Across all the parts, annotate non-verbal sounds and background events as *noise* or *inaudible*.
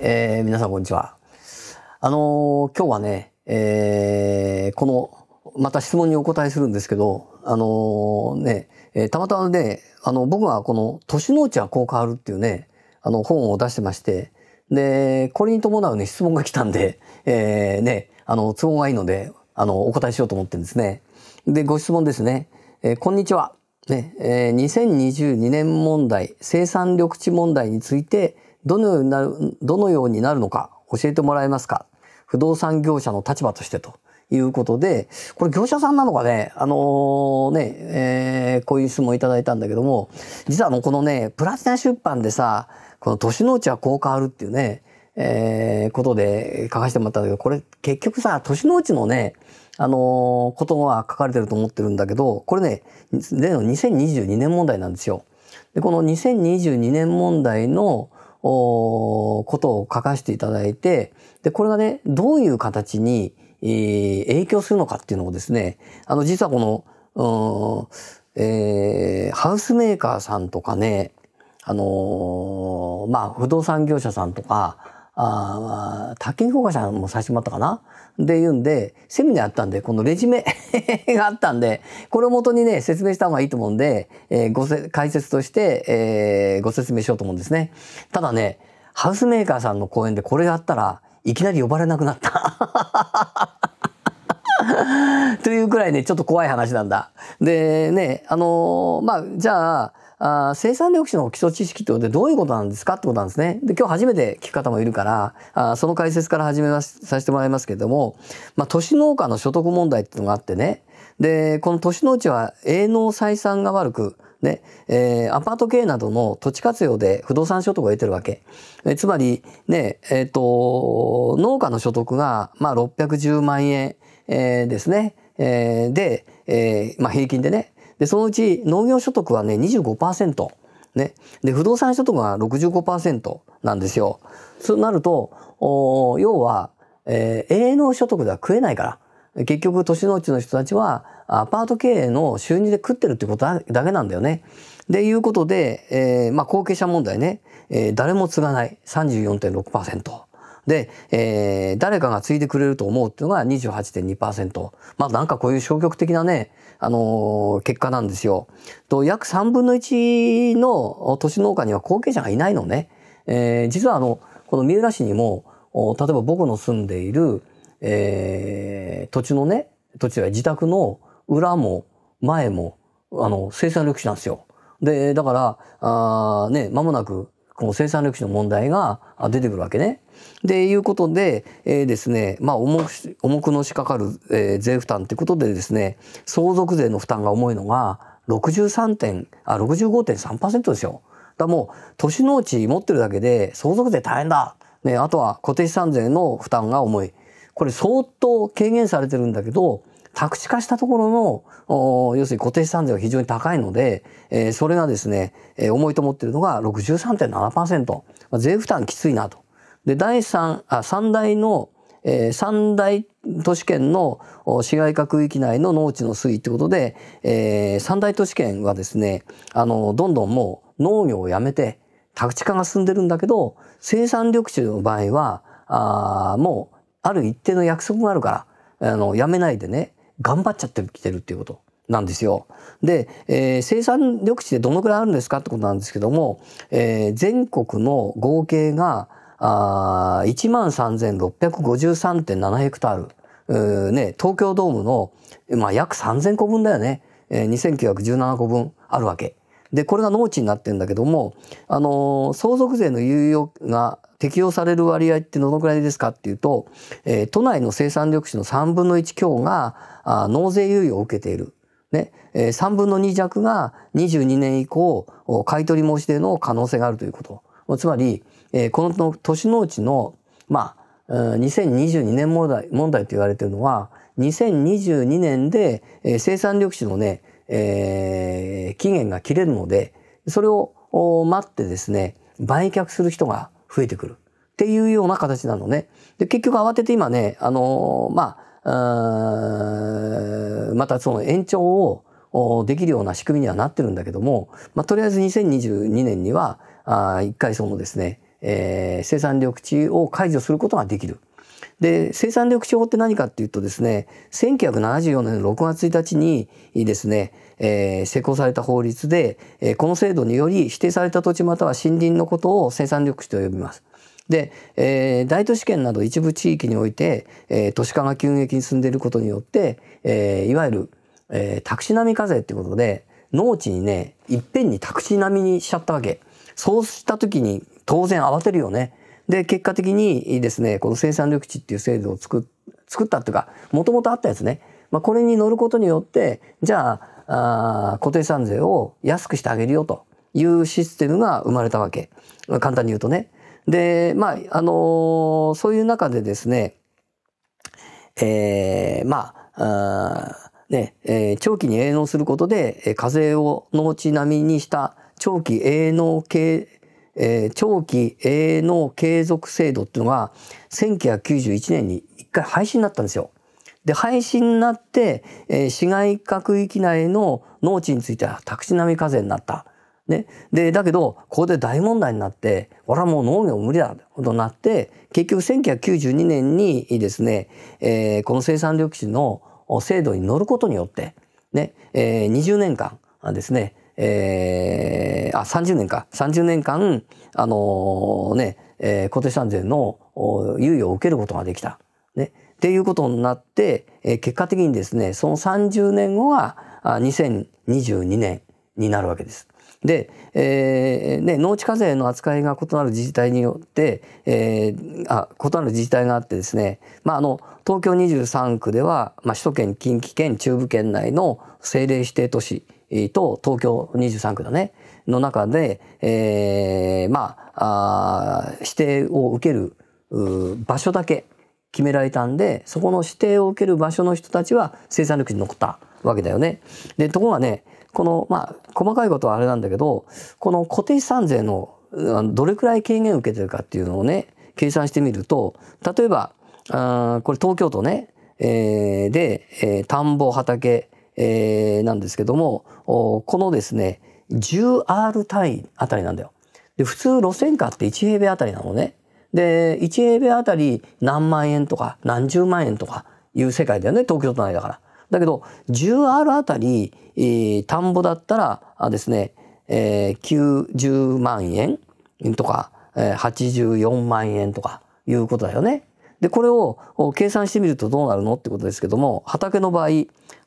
えー、皆さんこんにちは。あのー、今日はね、えー、この、また質問にお答えするんですけど、あのー、ね、えー、たまたまね、あの、僕はこの、年のうちはこう変わるっていうね、あの、本を出してまして、で、これに伴うね、質問が来たんで、えー、ね、あの、都合がいいので、あの、お答えしようと思ってるんですね。で、ご質問ですね。えー、こんにちは。ね、えー、2022年問題、生産緑地問題について、どのようになる、どのようになるのか教えてもらえますか不動産業者の立場としてということで、これ業者さんなのかね、あのー、ね、えー、こういう質問いただいたんだけども、実はあの、このね、プラチナ出版でさ、この年のうちはこう変わるっていうね、えー、ことで書かせてもらったんだけど、これ結局さ、年のうちのね、あのー、ことは書かれてると思ってるんだけど、これね、例の2022年問題なんですよ。で、この2022年問題の、おことを書かせていただいて、で、これがね、どういう形に、えー、影響するのかっていうのをですね、あの、実はこの、えー、ハウスメーカーさんとかね、あのー、まあ、不動産業者さんとか、ああ、宅建評価者もさせてもらったかなで言うんで、セミナーあったんで、このレジュメ *laughs* があったんで、これをもとにね、説明した方がいいと思うんで、えー、ごせ解説として、えー、ご説明しようと思うんですね。ただね、ハウスメーカーさんの講演でこれがあったら、いきなり呼ばれなくなった。*laughs* というくらいね、ちょっと怖い話なんだ。で、ね、あのー、まあ、じゃあ、あ生産緑地の基礎知識ってことでどういうことなんですかってことなんですね。で、今日初めて聞く方もいるから、あその解説から始めまさせてもらいますけれども、まあ、都市農家の所得問題っていうのがあってね、で、この都市農地は営農採算が悪く、ね、えー、アパート経営などの土地活用で不動産所得を得てるわけ。えつまり、ね、えっ、ー、と、農家の所得が、まあ、610万円、えー、ですね。えー、で、えー、まあ、平均でね。で、そのうち農業所得はね、25%。ね。で、不動産所得が65%なんですよ。そうなると、お要は、えー、営農所得では食えないから。結局、都市農地の人たちは、アパート経営の収入で食ってるってことだけなんだよね。で、いうことで、えー、まあ、後継者問題ね。えー、誰も継がない。34.6%。で、えー、誰かが継いでくれると思うっていうのが28.2%。まあなんかこういう消極的なね、あのー、結果なんですよ。と、約3分の1の都市農家には後継者がいないのね。えー、実はあの、この三浦市にも、例えば僕の住んでいる、えー、土地のね、土地は自宅の裏も前も、あの、生産緑地なんですよ。で、だから、あね、間もなくこの生産力士の問題が出てくるわけね。でいうことで、えー、ですね、まあ重く、重くのしかかる、えー、税負担っいうことでですね、相続税の負担が重いのが63点、あ、65.3%ですよ。だもう、都市農地持ってるだけで相続税大変だ。ね、あとは固定資産税の負担が重い。これ相当軽減されてるんだけど、宅地化したところの要するに固定資産税は非常に高いので、えー、それがですね、えー、重いと思っているのが63.7%。まあ、税負担きついなと。で、第3、あ、3大の、えー、3大都市圏の市街化区域内の農地の推移ってことで、えー、3大都市圏はですね、あの、どんどんもう農業をやめて、宅地化が進んでるんだけど、生産緑地の場合は、あもう、ある一定の約束があるから、あの、やめないでね、頑張っちゃってきてるっていうことなんですよ。で、えー、生産緑地でどのくらいあるんですかってことなんですけども、えー、全国の合計が、あ1万3653.7ヘクタール。ね、東京ドームの、まあ、約3000個分だよね。えー、2917個分あるわけ。で、これが農地になってるんだけども、あのー、相続税の猶予が適用される割合ってどのくらいですかっていうと、えー、都内の生産緑地の3分の1強があ納税猶予を受けている。ね、えー、3分の2弱が22年以降、買取申し出の可能性があるということ。つまり、えー、この都市農地の、まあ、2022年問題、問題と言われているのは、2022年で、えー、生産緑地のね、えー、期限が切れるので、それを待ってですね、売却する人が増えてくる。っていうような形なのね。で、結局慌てて今ね、あのー、まあ、またその延長をできるような仕組みにはなってるんだけども、まあ、とりあえず2022年には、あ一回そのですね、えー、生産緑地を解除することができる。で、生産緑地法って何かっていうとですね、1974年の6月1日にですね、えー、施行された法律で、えー、この制度により指定された土地または森林のことを生産緑地と呼びます。で、えー、大都市圏など一部地域において、えー、都市化が急激に進んでいることによって、えー、いわゆる、えー、タクシ並み課税ってことで、農地にね、いっぺんにタクシ並みにしちゃったわけ。そうした時に当然慌てるよね。で、結果的にですね、この生産緑地っていう制度を作っ作ったっていうか、もともとあったやつね。まあ、これに乗ることによって、じゃあ、あ固定資産税を安くしてあげるよというシステムが生まれたわけ。簡単に言うとね。で、まあ、あのー、そういう中でですね、えー、まあ、あね、えー、長期に営農することで、課税を農地並みにした長期営農系、えー、長期営農継続制度っていうのが、1991年に一回廃止になったんですよ。で、廃止になって、えー、市街区域内の農地については宅地並み課税になった。ね。で、だけど、ここで大問題になって、俺はもう農業無理だ、となって、結局1992年にですね、えー、この生産緑地の制度に乗ることによって、ね、えー、20年間ですね、えー、あ、30年か、30年間、あのー、ね、えー、固定産税の猶予を受けることができた。ね。っていうことになって、結果的にですね、その30年後が2022年になるわけです。で、えー、ね、農地課税の扱いが異なる自治体によって、えー、あ異なる自治体があってですね、まあ、あの東京23区では、まあ、首都圏近畿圏中部圏内の政令指定都市と東京23区だねの中で、えー、まああ指定を受ける場所だけ決められたんで、そこの指定を受ける場所の人たちは生産力に残ったわけだよね。で、ところがね、この、まあ、細かいことはあれなんだけど、この固定資産税のどれくらい軽減を受けてるかっていうのをね、計算してみると、例えば、あこれ東京都ね、えー、で、えー、田んぼ、畑、えー、なんですけども、このですね、10R 単位あたりなんだよ。で、普通路線価って1平米あたりなのね。で、1平米あたり何万円とか何十万円とかいう世界だよね、東京都内だから。だけど、10R あたり、えー、田んぼだったら、あですね、えー、90万円とか、えー、84万円とかいうことだよね。で、これを計算してみるとどうなるのってことですけども、畑の場合、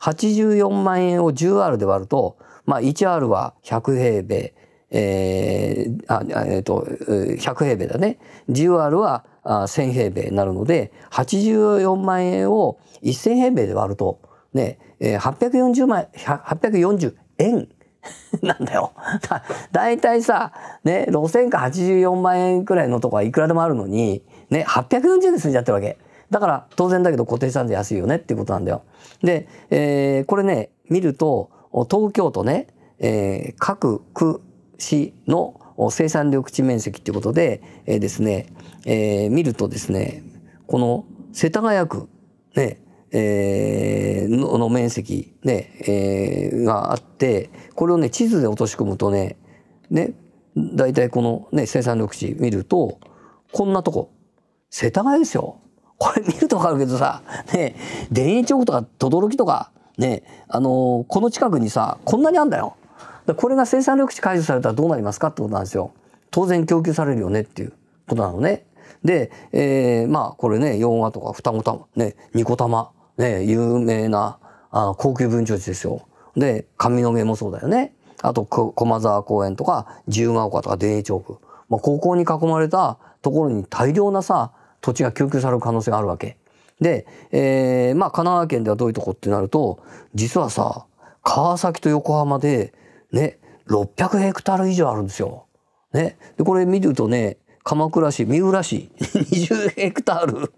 84万円を 10R で割ると、まあ 1R は100平米、えー、あ、えっ、ー、と、100平米だね。10R は1000平米になるので、84万円を1000平米で割ると、ね、840万、840円 *laughs* なんだよ。だ、*laughs* だいたいさ、ね、路線価84万円くらいのとこはいくらでもあるのに、ね、840円で済んじゃってるわけ。だから、当然だけど固定資産税安いよねっていうことなんだよ。で、えー、これね、見ると、東京都ね、えー、各区、市の生産緑地面積ということで、えー、ですね、えー、見るとですね、この世田谷区、ね、えー、の面積、ね、えー、があって、これをね、地図で落とし込むとね、ね、大体このね、生産緑地見ると、こんなとこ、世田谷ですよ。これ見るとわかるけどさ、ね、田園調布とか、等々力とか、ね、あのー、この近くにさ、こんなにあんだよ。これが生産緑地解除されたらどうなりますかってことなんですよ。当然供給されるよねっていうことなのね。で、えー、まあこれね、4話とか双子玉、ね、二子玉、ね、有名なあ高級文鳥地ですよ。で、上野毛もそうだよね。あと、駒沢公園とか、自由が丘とか、田園調布。まあ、高校に囲まれたところに大量なさ、土地が供給される可能性があるわけ。で、えー、まあ、神奈川県ではどういうとこってなると、実はさ、川崎と横浜でね、600ヘクタール以上あるんですよ。ね。で、これ見るとね、鎌倉市、三浦市、20 *laughs* ヘクタール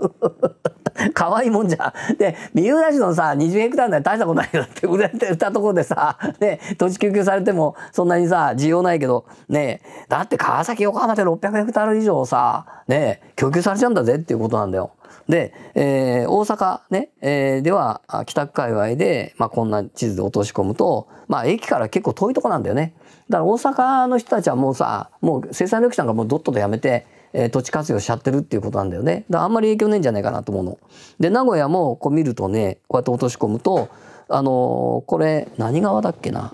*laughs* 可愛いもんじゃ。で、三浦市のさ、20ヘクタールなて大したことないよって売れて売ったところでさ、ね、土地供給されてもそんなにさ、需要ないけど、ね、だって川崎、横浜で600ヘクタール以上さ、ね、供給されちゃうんだぜっていうことなんだよ。で、えー、大阪ね、えー、では、北区界隈で、まあ、こんな地図で落とし込むと、まあ、駅から結構遠いとこなんだよね。だから大阪の人たちはもうさ、もう生産緑地なんかもうどっととやめて、えー、土地活用しちゃってるっていうことなんだよね。だあんまり影響ないんじゃないかなと思うの。で、名古屋もこう見るとね、こうやって落とし込むと、あのー、これ、何川だっけな。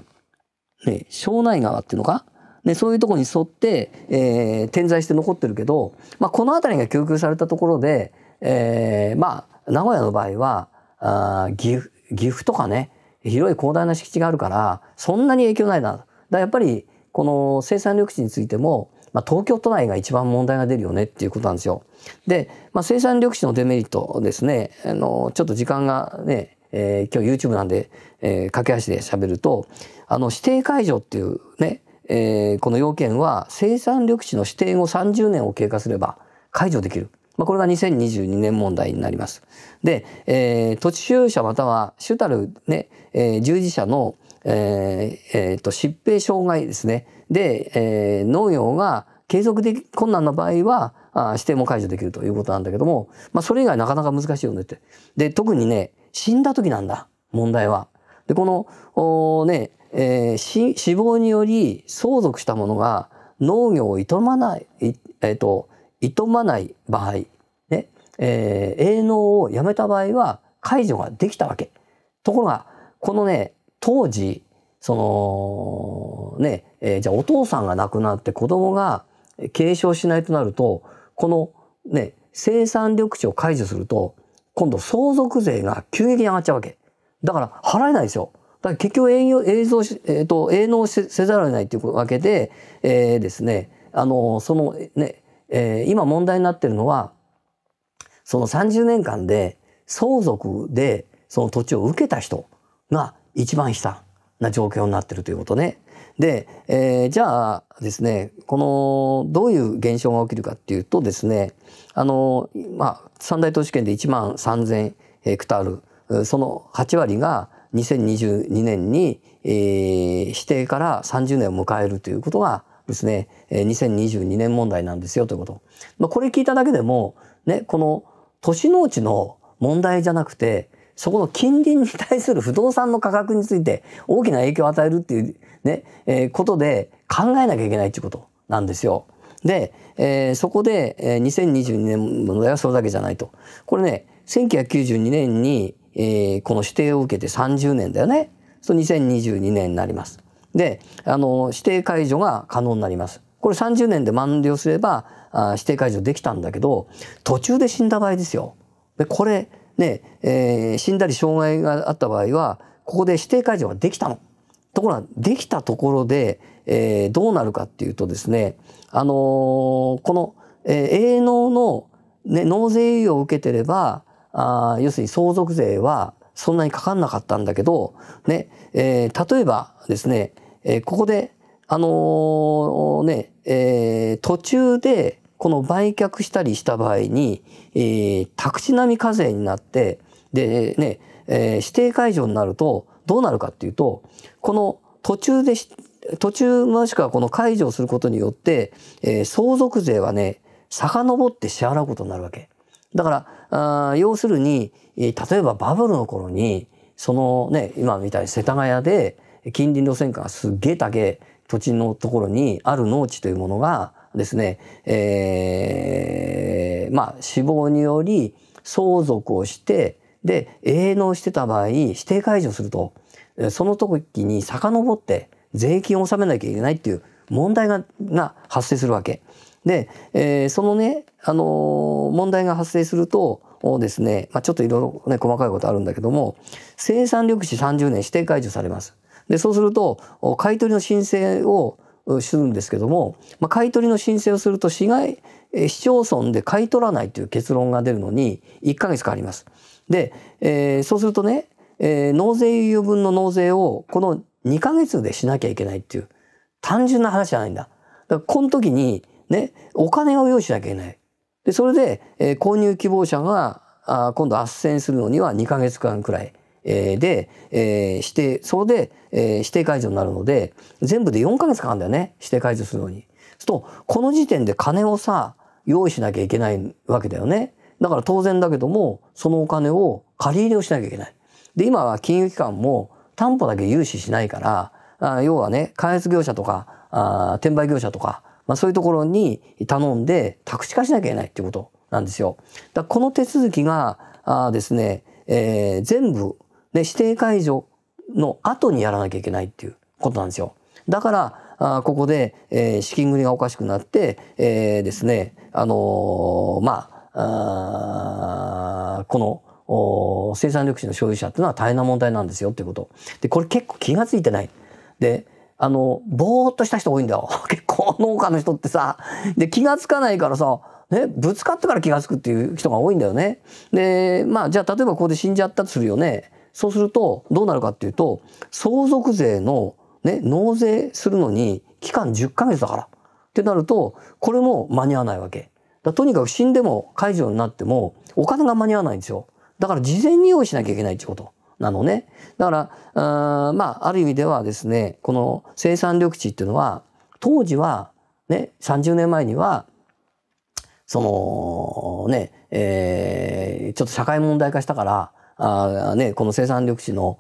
ね、庄内川っていうのかね、そういうところに沿って、えー、点在して残ってるけど、まあ、この辺りが供給されたところで、えー、まあ、名古屋の場合は、あ岐阜、岐阜とかね、広い広大な敷地があるから、そんなに影響ないな。だやっぱり、この生産緑地についても、まあ、東京都内が一番問題が出るよねっていうことなんですよ。で、まあ、生産緑地のデメリットですね、あの、ちょっと時間がね、えー、今日 YouTube なんで、えー、駆け足で喋ると、あの、指定解除っていうね、えー、この要件は生産緑地の指定後30年を経過すれば解除できる。まあ、これが2022年問題になります。で、えー、土地所有者または主たるね、えー、従事者の、えーえー、と疾病障害ですねで、えー、農業が継続で困難な場合はあ指定も解除できるということなんだけども、まあ、それ以外なかなか難しいよねって。で特にね死んだ時なんだ問題は。でこのおね、えー、死死亡により相続したものが農業を営まないい,、えーと、と営まない場合、ねえー、営農をやめた場合は解除ができたわけ。ところがこのね当時、その、ね、えー、じゃあお父さんが亡くなって子供が継承しないとなると、このね、生産緑地を解除すると、今度相続税が急激に上がっちゃうわけ。だから払えないですよ。だから結局営業、営業し、えっ、ー、と、営農せざるを得ないというわけで、えー、ですね、あの、そのね、えー、今問題になってるのは、その30年間で相続でその土地を受けた人が一番下な状況になってるということね。で、えー、じゃあですね、この、どういう現象が起きるかっていうとですね、あの、まあ、三大都市圏で1万3000ヘクタール、その8割が2022年に、えー、指定から30年を迎えるということがですね、2022年問題なんですよということ。まあ、これ聞いただけでも、ね、この都市農地の問題じゃなくて、そこの近隣に対する不動産の価格について大きな影響を与えるっていうね、えー、ことで考えなきゃいけないっていうことなんですよ。で、えー、そこで、えー、2022年問題はそれだけじゃないと。これね、1992年に、えー、この指定を受けて30年だよね。そう2022年になります。で、あの、指定解除が可能になります。これ30年で満了すれば、あ指定解除できたんだけど、途中で死んだ場合ですよ。で、これ、で、えー、死んだり障害があった場合は、ここで指定解除ができたの。ところが、できたところで、えー、どうなるかっていうとですね、あのー、この、えー、営農の、ね、納税猶予を受けてれば、あ要するに相続税はそんなにかかんなかったんだけど、ね、えー、例えばですね、えー、ここで、あのー、ね、えー、途中で、この売却したりした場合に、えー、宅地並み課税になって、で、ね、えー、指定解除になると、どうなるかっていうと、この途中で、し、途中もしくはこの解除することによって、えー、相続税はね、遡って支払うことになるわけ。だから、あ要するに、例えばバブルの頃に、そのね、今みたいに世田谷で、近隣路線かがすっげえ高い土地のところにある農地というものが、ですね、えー、まあ、死亡により相続をして、で、営農してた場合、指定解除すると、その時に遡って税金を納めなきゃいけないっていう問題がが発生するわけ。で、えー、そのね、あのー、問題が発生すると、ですね、まあ、ちょっといろいろね、細かいことあるんだけども、生産緑地30年指定解除されます。で、そうすると、買取の申請をするんですけども、まあ、買い取りの申請をすると市街、市町村で買い取らないという結論が出るのに1ヶ月かかります。で、えー、そうするとね、えー、納税猶予分の納税をこの2ヶ月でしなきゃいけないっていう単純な話じゃないんだ。だからこの時にね、お金を用意しなきゃいけない。で、それで、えー、購入希望者があ今度斡旋するのには2ヶ月間くらいえで、えー、指定、そうで、えー、指定解除になるので、全部で4ヶ月かかるんだよね。指定解除するのに。すると、この時点で金をさ、用意しなきゃいけないわけだよね。だから当然だけども、そのお金を借り入れをしなきゃいけない。で、今は金融機関も担保だけ融資しないから、あ要はね、開発業者とか、あ転売業者とか、まあそういうところに頼んで宅地化しなきゃいけないっていうことなんですよ。だこの手続きが、あですね、えー、全部で、指定解除の後にやらなきゃいけないっていうことなんですよ。だから、あここで、えー、資金繰りがおかしくなって、えー、ですね、あのー、まあ、あこの、お生産緑地の所有者っていうのは大変な問題なんですよっていうこと。で、これ結構気が付いてない。で、あの、ぼーっとした人多いんだよ。*laughs* 結構農家の人ってさ。で、気が付かないからさ、ね、ぶつかってから気が付くっていう人が多いんだよね。で、まあ、じゃあ例えばここで死んじゃったとするよね。そうすると、どうなるかっていうと、相続税の、ね、納税するのに、期間10ヶ月だから。ってなると、これも間に合わないわけ。とにかく死んでも解除になっても、お金が間に合わないんですよ。だから事前に用意しなきゃいけないってことなのね。だから、まあ、ある意味ではですね、この生産緑地っていうのは、当時は、ね、30年前には、その、ね、えー、ちょっと社会問題化したから、あね、この生産緑地の、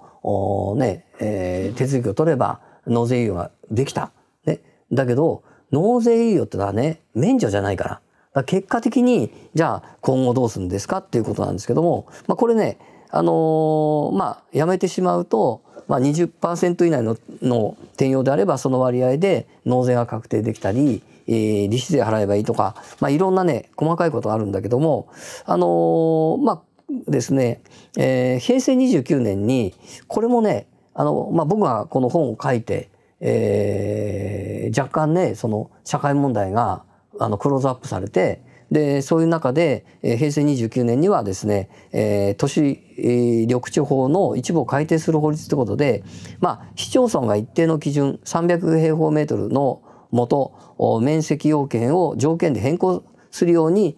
ね、えー、手続きを取れば納税猶予ができた。ね。だけど、納税猶予ってのはね、免除じゃないから。から結果的に、じゃあ今後どうするんですかっていうことなんですけども、まあこれね、あのー、まあやめてしまうと、まあ20%以内のの転用であればその割合で納税が確定できたり、えー、利子税払えばいいとか、まあいろんなね、細かいことがあるんだけども、あのー、まあですね、えー、平成29年に、これもね、あの、まあ、僕がこの本を書いて、えー、若干ね、その社会問題が、あの、クローズアップされて、で、そういう中で、えー、平成29年にはですね、えー、都市、え緑地法の一部を改定する法律ということで、まあ、市町村が一定の基準、300平方メートルのもと、面積要件を条件で変更するように、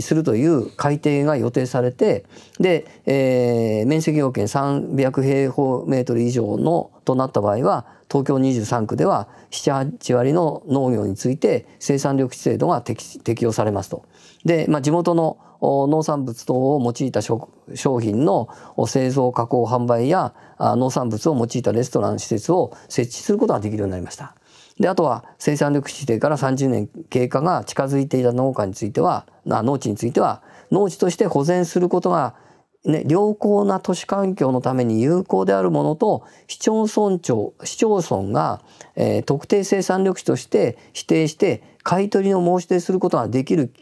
するという改定が予定されてで、えー、面積要件300平方メートル以上のとなった場合は東京23区では78割の農業について生産緑地制度が適用されますと。で、まあ、地元の農産物等を用いた商品の製造加工販売や農産物を用いたレストラン施設を設置することができるようになりました。で、あとは生産力指定から30年経過が近づいていた農家については、農地については、農地として保全することが、ね、良好な都市環境のために有効であるものと、市町村長、市町村が、えー、特定生産力地として指定して、買い取りを申し出することができる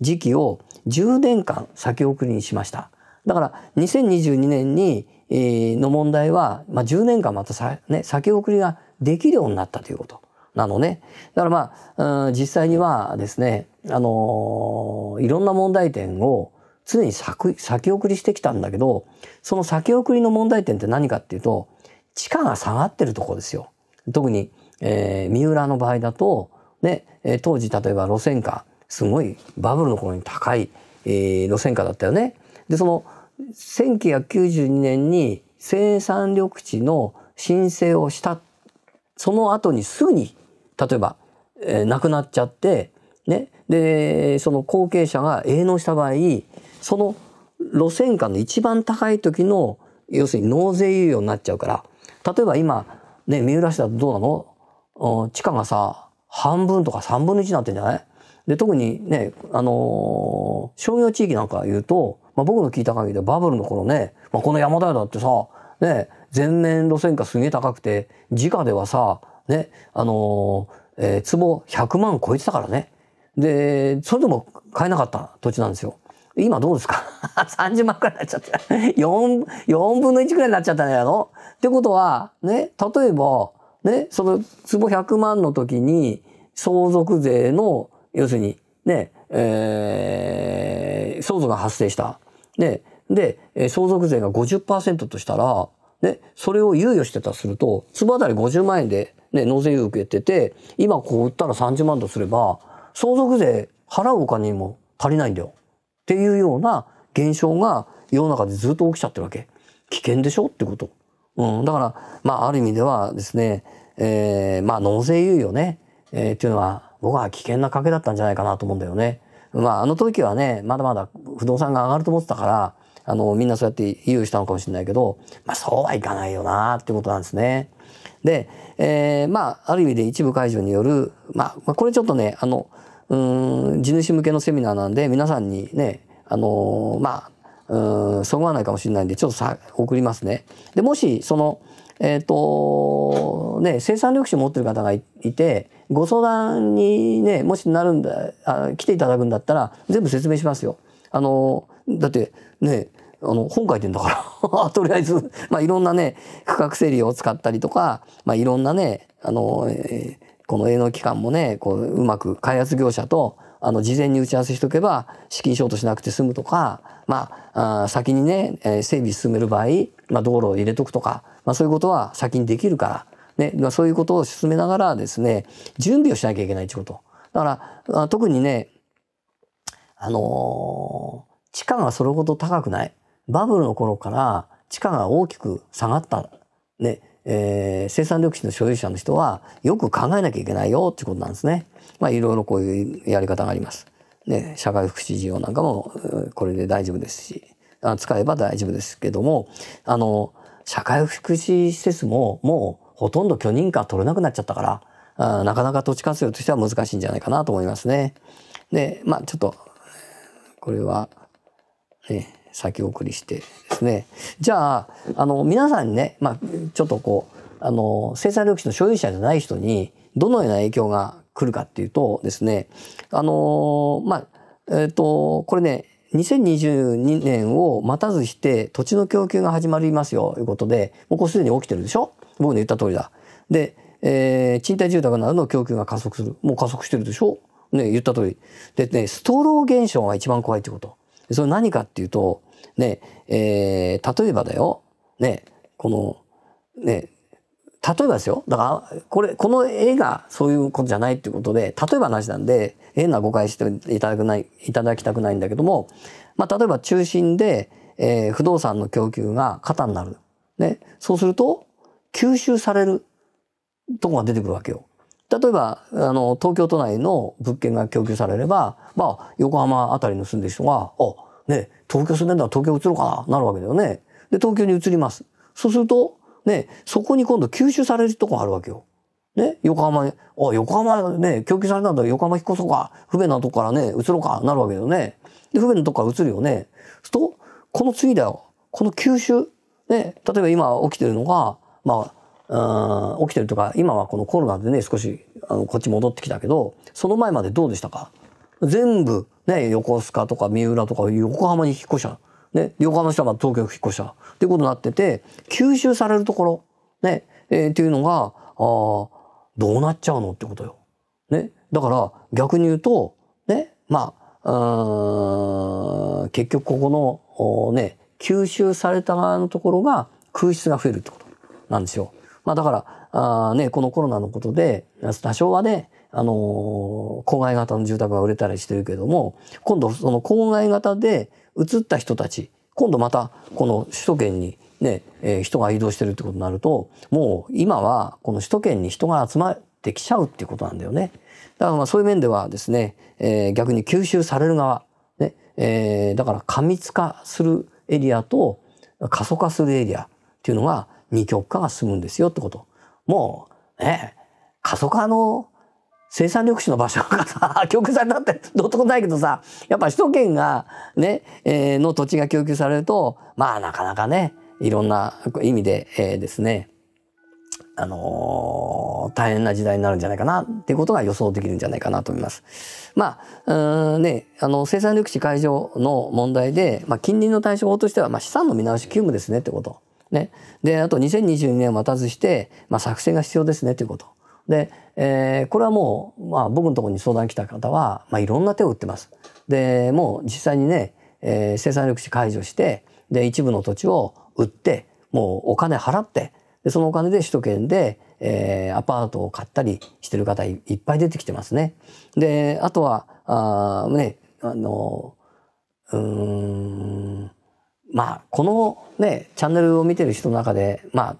時期を10年間先送りにしました。だから、2022年に、の問題は、まあ、10年間またさ、ね、先送りができるようになったということ。なのね。だからまあ、実際にはですね、あのいろんな問題点を常に先先送りしてきたんだけど、その先送りの問題点って何かっていうと、地価が下がってるとこですよ。特に、えー、三浦の場合だと、ね、当時例えば路線価、すごいバブルの頃に高い、えー、路線価だったよね。で、その、1992年に生産緑地の申請をしたその後にすぐに、例えば、えー、亡くなっちゃって、ね、で、その後継者が営農した場合、その路線価の一番高い時の、要するに納税猶予になっちゃうから、例えば今、ね、三浦市だとどうなの、うん、地価がさ、半分とか3分の1になってんじゃないで、特にね、あのー、商業地域なんか言うと、まあ、僕の聞いた限りでバブルの頃ね、まあ、この山田屋だってさ、ね、前年路線価すげえ高くて、時価ではさ、ね、あのー、えー、坪100万超えてたからね。で、それでも買えなかった土地なんですよ。今どうですか ?30 *laughs* 万くらいになっちゃった。4、4分の1くらいになっちゃったんやろってことは、ね、例えば、ね、その坪100万の時に、相続税の、要するに、ね、えー、相続が発生した。ね、で、相続税が50%としたら、ね、それを猶予してたとすると、粒あたり50万円で、ね、納税を受けてて、今こう売ったら30万とすれば、相続税払うお金にも足りないんだよ。っていうような現象が世の中でずっと起きちゃってるわけ。危険でしょってこと。うん。だから、まあ、ある意味ではですね、えー、まあ、納税猶予ね、えー、っていうのは、僕は危険な賭けだったんじゃないかなと思うんだよね。まあ、あの時はね、まだまだ不動産が上がると思ってたから、あの、みんなそうやって言うしたのかもしれないけど、まあそうはいかないよなってことなんですね。で、えー、まあ、ある意味で一部解除による、まあ、これちょっとね、あの、うん、地主向けのセミナーなんで、皆さんにね、あのー、まあ、うん、そぐわないかもしれないんで、ちょっとさ、送りますね。で、もし、その、えっ、ー、と、ね、生産緑地持ってる方がいて、ご相談にね、もしなるんだ、あ来ていただくんだったら、全部説明しますよ。あの、だって、ね、あの、本書いてんだから *laughs* とりあえず、まあ、いろんなね、区画整理を使ったりとか、まあ、いろんなね、あの、えー、この営農機関もね、こう、うまく開発業者と、あの、事前に打ち合わせしとけば、資金ショートしなくて済むとか、まあ、あ先にね、えー、整備進める場合、まあ、道路を入れとくとか、まあ、そういうことは先にできるから、ね、まあ、そういうことを進めながらですね、準備をしなきゃいけないってこと。だから、特にね、あのー、地価がそれほど高くない。バブルの頃から地価が大きく下がった、ね、えー、生産緑地の所有者の人はよく考えなきゃいけないよってことなんですね。まあいろいろこういうやり方があります。ね、社会福祉事業なんかもこれで大丈夫ですし、あ使えば大丈夫ですけども、あの、社会福祉施設ももうほとんど許認可取れなくなっちゃったから、あなかなか土地活用としては難しいんじゃないかなと思いますね。で、まあちょっと、これは、ね、先送りしてですね。じゃあ、あの、皆さんにね、まあ、ちょっとこう、あの、生産緑地の所有者じゃない人に、どのような影響が来るかっていうとですね、あの、まあ、えっ、ー、と、これね、2022年を待たずして土地の供給が始まりますよ、ということで、もうこれすでに起きてるでしょ僕の言った通りだ。で、えー、賃貸住宅などの供給が加速する。もう加速してるでしょね、言った通り。でね、ストロー現象が一番怖いってこと。それ何かっていうと、ね、えー、例えばだよ、ね、この、ね、例えばですよ。だから、これ、この絵がそういうことじゃないっていうことで、例えば話なんで、変な誤解していただくない、いただきたくないんだけども、まあ、例えば中心で、えー、不動産の供給が肩になる。ね。そうすると、吸収されるとこが出てくるわけよ。例えば、あの、東京都内の物件が供給されれば、まあ、横浜あたりに住んでる人が、あ、ね、東京住んでんだら東京移ろうかな、なるわけだよね。で、東京に移ります。そうすると、ね、そこに今度吸収されるとこがあるわけよ。ね、横浜に、あ、横浜ね、供給されたんだ横浜引っ越そうか、不便なとこからね、移ろうか、なるわけだよね。で、不便なとこから移るよね。すると、この次だよ。この吸収。ね、例えば今起きてるのが、まあ、あ起きてるとか、今はこのコロナでね、少し、あの、こっち戻ってきたけど、その前までどうでしたか全部、ね、横須賀とか三浦とか横浜に引っ越した。ね、横浜のたは東京引っ越した。ってことになってて、吸収されるところ、ね、えー、っていうのが、ああ、どうなっちゃうのってことよ。ね。だから、逆に言うと、ね、まあ、結局ここの、ね、吸収された側のところが空室が増えるってことなんですよ。まあだから、あね、このコロナのことで、多少はね、あのー、郊外型の住宅が売れたりしてるけども、今度その郊外型で移った人たち、今度またこの首都圏にね、えー、人が移動してるってことになると、もう今はこの首都圏に人が集まってきちゃうっていうことなんだよね。だからまあそういう面ではですね、えー、逆に吸収される側、ね、えー、だから過密化するエリアと過疎化するエリアっていうのが、二極化が進むんですよってこと。もう、ね、過疎化の生産緑地の場所がさ、*laughs* 供給されたってどうとこないけどさ、やっぱ首都圏がね、えー、の土地が供給されると、まあなかなかね、いろんな意味で、えー、ですね、あのー、大変な時代になるんじゃないかなっていうことが予想できるんじゃないかなと思います。まあ、うんね、あの、生産緑地解消の問題で、まあ、近隣の対処法としては、まあ、資産の見直し急務ですねってこと。ね。で、あと2022年を待たずして、まあ、作戦が必要ですねということ。で、えー、これはもう、まあ、僕のところに相談来た方は、まあ、いろんな手を打ってます。で、もう実際にね、えー、生産緑地解除して、で、一部の土地を売って、もうお金払って、で、そのお金で首都圏で、えー、アパートを買ったりしてる方いっぱい出てきてますね。で、あとは、あね、あの、うん、まあ、このね、チャンネルを見てる人の中で、まあ、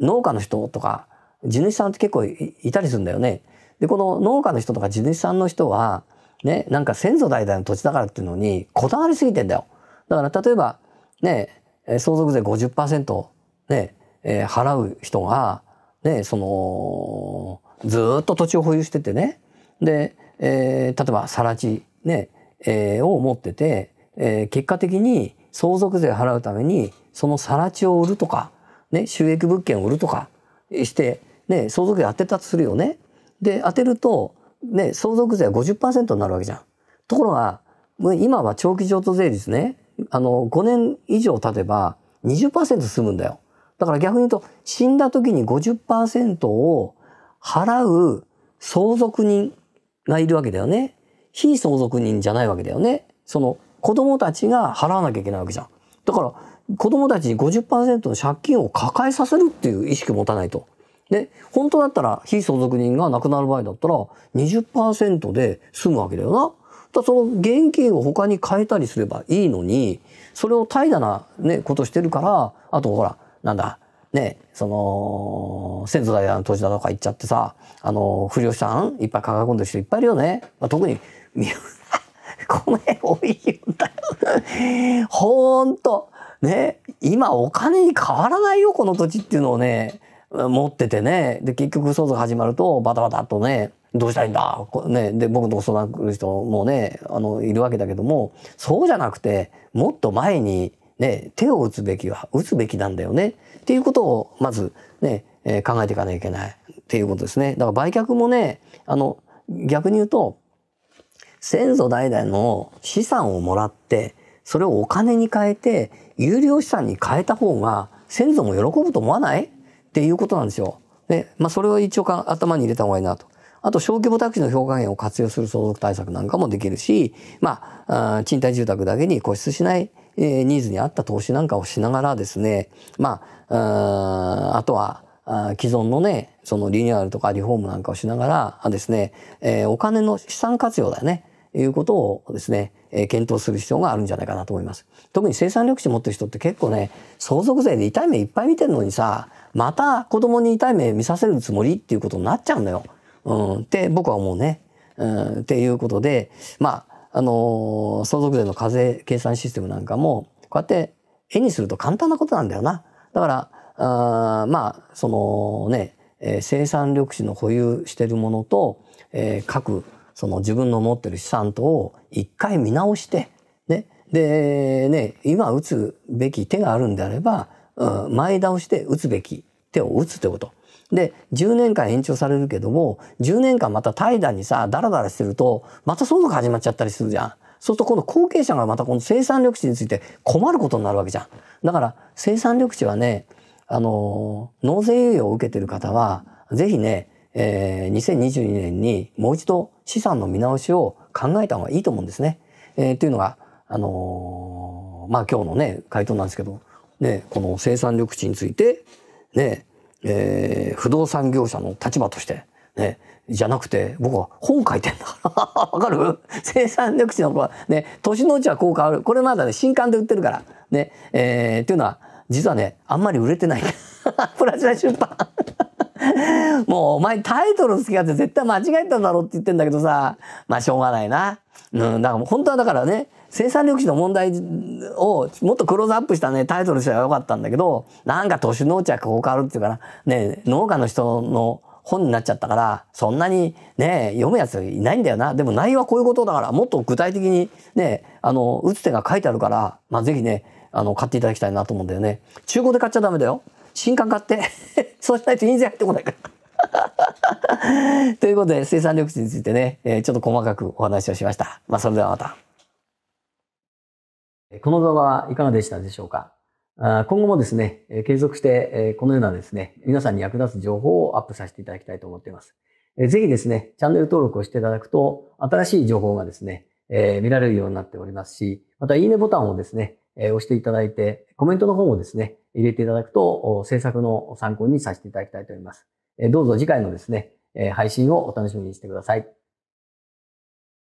農家の人とか、地主さんって結構いたりするんだよね。で、この農家の人とか地主さんの人は、ね、なんか先祖代々の土地だからっていうのに、こだわりすぎてんだよ。だから、例えば、ね、相続税50%、ね、えー、払う人が、ね、その、ずっと土地を保有しててね。で、えー、例えば、更地、ね、えー、を持ってて、えー、結果的に、相続税払うために、そのさら地を売るとか、ね、収益物件を売るとかして、ね、相続税当てたとするよね。で、当てると、ね、相続税は50%になるわけじゃん。ところが、今は長期譲渡税率ね、あの、5年以上経てば20%済むんだよ。だから逆に言うと、死んだ時に50%を払う相続人がいるわけだよね。非相続人じゃないわけだよね。その子供たちが払わなきゃいけないわけじゃん。だから、子供たちに50%の借金を抱えさせるっていう意識を持たないと。で、本当だったら、非相続人が亡くなる場合だったら20、20%で済むわけだよな。だその現金を他に変えたりすればいいのに、それを怠惰なね、ことしてるから、あとほら、なんだ、ね、その、先祖代の土地だとか言っちゃってさ、あの、不良資産いっぱい抱え込んでる人いっぱいいるよね。まあ、特に、この辺多いよ。ほんと。ね。今お金に変わらないよ、この土地っていうのをね、持っててね。で、結局相続始まるとバタバタっとね、どうしたらいいんだね。で、僕のとこ相談来る人もね、あの、いるわけだけども、そうじゃなくて、もっと前にね、手を打つべきは、打つべきなんだよね。っていうことを、まずね、えー、考えていかなきゃいけない。っていうことですね。だから売却もね、あの、逆に言うと、先祖代々の資産をもらって、それをお金に変えて、有料資産に変えた方が、先祖も喜ぶと思わないっていうことなんですよ。で、まあ、それを一応か頭に入れた方がいいなと。あと、小規模宅地の評価権を活用する相続対策なんかもできるし、まあ、あ賃貸住宅だけに固執しない、えー、ニーズに合った投資なんかをしながらですね、まあ、ああとは、あ既存のね、そのリニューアルとかリフォームなんかをしながらですね、えー、お金の資産活用だよね。いうことをですね、えー、検討する必要があるんじゃないかなと思います。特に生産緑地持ってる人って結構ね、相続税で痛い目いっぱい見てるのにさ、また子供に痛い目見させるつもりっていうことになっちゃうんだよ。うん、って僕は思うね。うん、っていうことで、まあ、あの相続税の課税計算システムなんかも、こうやって絵にすると簡単なことなんだよな。だから、あまあ、そのね、えー、生産緑地の保有してるものと、えー、各その自分の持ってる資産等を一回見直して、ね。で、ね、今打つべき手があるんであれば、うん、前倒して打つべき手を打つってこと。で、10年間延長されるけども、10年間また怠惰にさ、ダラダラしてると、また相続始まっちゃったりするじゃん。そうするとこの後継者がまたこの生産緑地について困ることになるわけじゃん。だから生産緑地はね、あの、納税猶予を受けてる方は、ぜひね、えー、2022年にもう一度資産の見直しを考えた方がいいと思うんですね。えー、というのが、あのー、まあ今日のね、回答なんですけど、ね、この生産緑地について、ね、えー、不動産業者の立場として、ね、じゃなくて、僕は本書いてんだから。*laughs* わかる生産緑地の子は、ね、年のうちは効果ある。これまだね、新刊で売ってるから。ね、えー、というのは、実はね、あんまり売れてない。*laughs* プラチナ出版 *laughs* もうお前タイトル好きやって絶対間違えたんだろって言ってんだけどさ、まあしょうがないな。うん、だからもう本当はだからね、生産緑地の問題をもっとクローズアップしたね、タイトルしたらよかったんだけど、なんか都市農着効かあるっていうかな、ね、農家の人の本になっちゃったから、そんなにね、読むやついないんだよな。でも内容はこういうことだから、もっと具体的にね、あの、打つ手が書いてあるから、まあぜひね、あの、買っていただきたいなと思うんだよね。中古で買っちゃダメだよ。新刊買って *laughs* そうしないと印税入ってこないから *laughs* ということで、生産緑地についてね、えー、ちょっと細かくお話をしました。まあ、それではまた。この動画はいかがでしたでしょうか今後もですね、継続して、このようなですね、皆さんに役立つ情報をアップさせていただきたいと思っています。ぜひですね、チャンネル登録をしていただくと、新しい情報がですね、え見られるようになっておりますし、また、いいねボタンをですね、え押していただいて、コメントの方もですね、入れていただくと、制作の参考にさせていただきたいと思います。どうぞ次回のですね、配信をお楽しみにしてください。